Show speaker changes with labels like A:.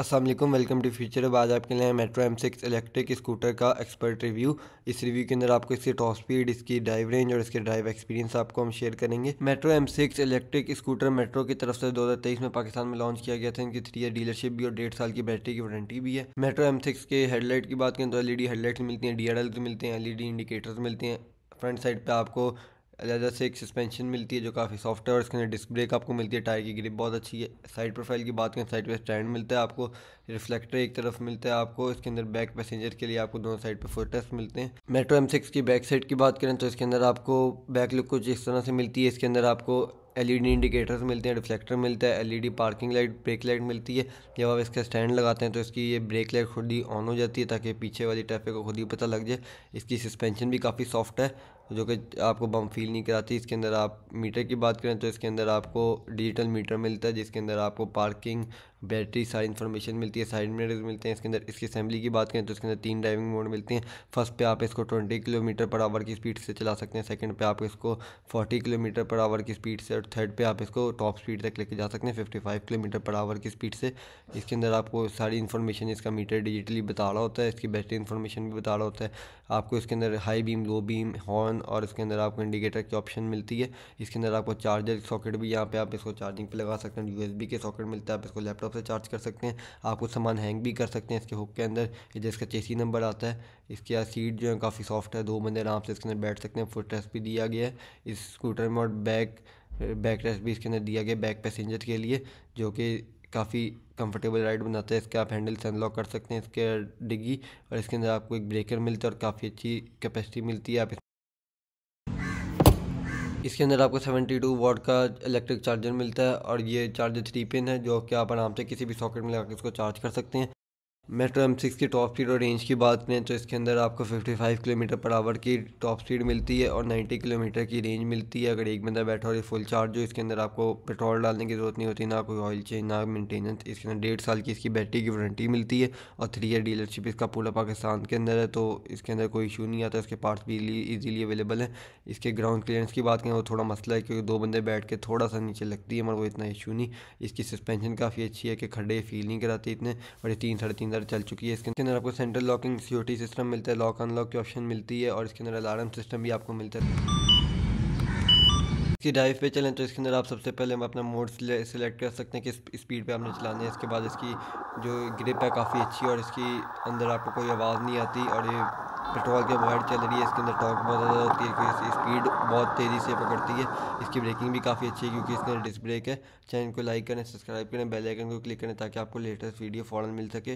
A: Aslam welcome to future अब आज आपके लिए Metro M six electric scooter का एक्सपर्ट रिव्यू इस रिव्यू के अंदर आपको इसकी टॉप स्पीड इसकी ड्राइव रेंज और इसके ड्राइव एक्सपीरियंस आपको हम शेयर करेंगे Metro M six electric scooter Metro की तरफ से 2023 में पाकिस्तान में लॉन्च किया गया था इनकी थ्री ईयर डीलरशिप भी और डेढ़ साल की बैटरी की वारंटी भी है मेट्रो एम सिक्स के हेडलाइट की बात करें तो एल ई हेडलाइट मिलती हैं डी मिलते हैं एल इंडिकेटर्स मिलते हैं फ्रंट साइड पर आपको अलहदा से एक सस्पेंशन मिलती है जो काफ़ी सॉफ्ट है और इसके अंदर डिस्क ब्रेक आपको मिलती है टायर की ग्रिप बहुत अच्छी है साइड प्रोफाइल की बात करें साइड पे स्टैंड मिलता है आपको रिफ्लेक्टर एक तरफ मिलता है आपको इसके अंदर बैक पैसेंजर के लिए आपको दोनों साइड पे टेस्ट मिलते हैं मेट्रो एम सिक्स की बैक साइड की बात करें तो इसके अंदर आपको बैक लुक कुछ इस तरह से मिलती है इसके अंदर आपको डी इंडिकेटर्स e मिलते हैं रिफ्लेक्टर मिलता है the parking light brake light मिलती है जब आप इसका स्टैंड लगाते हैं तो इसकी ये ब्रेक लाइट खुद ही ऑन हो जाती है ताकि पीछे वाली ट्रैफिक को खुद ही पता लग जाए इसकी सस्पेंशन भी काफ़ी सॉफ्ट है जो कि आपको बम फील नहीं कराती इसके अंदर आप मीटर की बात करें तो इसके अंदर आपको डिजिटल मीटर मिलता है जिसके अंदर आपको पार्किंग बैटरी सारी इन्फॉर्मेशन मिलती है साइड मीटर मिलते हैं इसके अंदर इसकी असेंबली की बात करें तो इसके अंदर तीन ड्राइविंग मोड मिलते हैं फर्स्ट पे आप इसको ट्वेंटी किलोमीटर पर आवर की स्पीड से चला सकते हैं सेकेंड पर आप इसको फोर्टी किलोमीटर पर आवर की स्पीड से और थर्ड पर आप इसको टॉप स्पीड तक लेके जा सकते हैं fifty five kilometer per hour की स्पीड से इसके अंदर आपको सारी इन्फॉर्मेशन इसका मीटर डिजिटली बता रहा होता है इसकी बैटरी इन्फॉर्मेशन भी बता रहा होता है आपको इसके अंदर high beam low beam horn one और इसके अंदर आपको इंडिकेटर की ऑप्शन मिलती है इसके अंदर आपको चार्जर सॉकेट भी यहाँ पे आप इसको चार्जिंग पे लगा सकते हैं यूएसबी के सॉकेट मिलता है आप इसको लैपटॉप से चार्ज कर सकते हैं आप कुछ सामान हैंग भी कर सकते हैं इसके हुक के अंदर जिसका चेसी नंबर आता है इसके यहाँ सीट जो है काफ़ी सॉफ्ट है दो बंदे आराम से इसके अंदर बैठ सकते हैं फुट रेस्ट भी दिया गया है इस स्कूटर में और बैक बैक रेस्ट भी इसके अंदर दिया गया बैक पैसेंजर के लिए जो कि काफ़ी कंफर्टेबल राइड बनाता है इसके आप हैंडल से अनलॉक कर सकते हैं इसके डिग्गी और इसके अंदर आपको एक ब्रेकर मिलता है और काफ़ी अच्छी कैपेसिटी मिलती है आप इसके अंदर आपको 72 टू वॉट का इलेक्ट्रिक चार्जर मिलता है और ये चार्जर थ्री पिन है जो कि आप आराम से किसी भी सॉकेट में लगा के इसको चार्ज कर सकते हैं मेट्रो एम सिक्स की टॉप स्पीड और रेंज की बात करें तो इसके अंदर आपको 55 किलोमीटर पर आवर की टॉप स्पीड मिलती है और 90 किलोमीटर की रेंज मिलती है अगर एक बंदा बैठा हो ये फुल चार्ज हो इसके अंदर आपको पेट्रोल डालने की ज़रूरत नहीं होती ना कोई ऑयल चेंज ना मेंटेनेंस इसके अंदर डेढ़ साल की इसकी बैटरी की वारंटी मिलती है और थ्री ईयर डीलरशिप इसका पूरा पाकिस्तान के अंदर है तो इसके अंदर कोई इशू नहीं आता इसके पार्ट्स भी ईजिली अवेलेबल हैं इसके ग्राउंड क्लियरेंस की बात करें वो थोड़ा मसला है क्योंकि दो बंदे बैठ के थोड़ा सा नीचे लगती है मगर वो इतना इशू नहीं इसकी सस्पेंशन काफ़ी अच्छी है कि खड्डे फील नहीं कराते इतने और ये तीन साढ़े तीन अंदर चल चुकी है इसके अंदर आपको सेंट्रल लॉकिंग सिक्योरिटी सिस्टम मिलता है लॉक अनलॉक की ऑप्शन मिलती है और इसके अंदर अलार्म सिस्टम भी आपको मिलता है इसकी ड्राइव पे चलें तो इसके अंदर आप सबसे पहले हम अपना मोड सिलेक्ट कर सकते हैं कि स्पीड पे आपने चलाने है इसके बाद इसकी जो ग्रिप है काफ़ी अच्छी और इसकी अंदर आपको कोई आवाज़ नहीं आती और ये पेट्रोल के बाहर चल रही है इसके अंदर टॉक बहुत ज़्यादा होती है क्योंकि स्पीड बहुत तेज़ी से पकड़ती है इसकी ब्रेकिंग भी काफ़ी अच्छी है क्योंकि इसके अंदर डिस्क ब्रेक है चैनल को लाइक करें सब्सक्राइब करें बेल आइकन को क्लिक करें ताकि आपको लेटेस्ट वीडियो फ़ौरन मिल सके